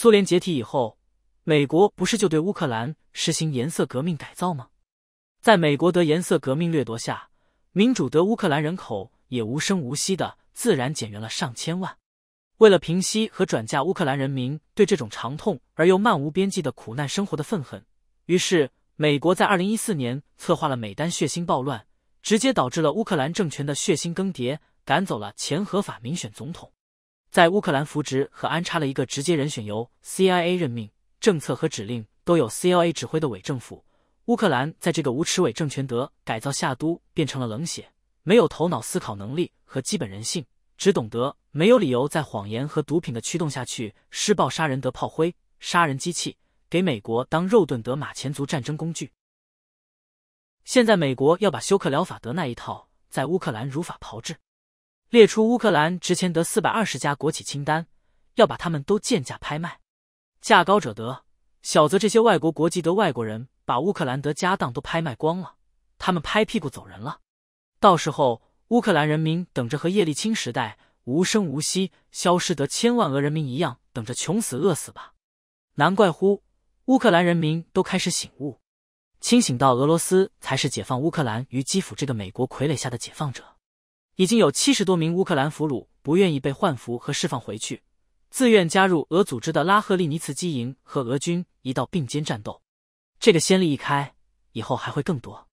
苏联解体以后，美国不是就对乌克兰实行颜色革命改造吗？在美国的颜色革命掠夺下，民主的乌克兰人口也无声无息的自然减员了上千万。为了平息和转嫁乌克兰人民对这种长痛而又漫无边际的苦难生活的愤恨，于是美国在二零一四年策划了美丹血腥暴乱，直接导致了乌克兰政权的血腥更迭，赶走了前合法民选总统。在乌克兰扶植和安插了一个直接人选，由 CIA 任命，政策和指令都有 CIA 指挥的伪政府。乌克兰在这个无耻伪政权德改造下，都变成了冷血、没有头脑、思考能力和基本人性，只懂得没有理由在谎言和毒品的驱动下去施暴杀人，得炮灰、杀人机器，给美国当肉盾德马前卒战争工具。现在美国要把休克疗法德那一套在乌克兰如法炮制。列出乌克兰值钱的四百二十家国企清单，要把他们都贱价拍卖，价高者得。小则这些外国国籍的外国人把乌克兰的家当都拍卖光了，他们拍屁股走人了。到时候乌克兰人民等着和叶利钦时代无声无息消失得千万俄人民一样，等着穷死饿死吧。难怪乎乌克兰人民都开始醒悟，清醒到俄罗斯才是解放乌克兰于基辅这个美国傀儡下的解放者。已经有七十多名乌克兰俘虏不愿意被换俘和释放回去，自愿加入俄组织的拉赫利尼茨基营和俄军一道并肩战斗。这个先例一开，以后还会更多。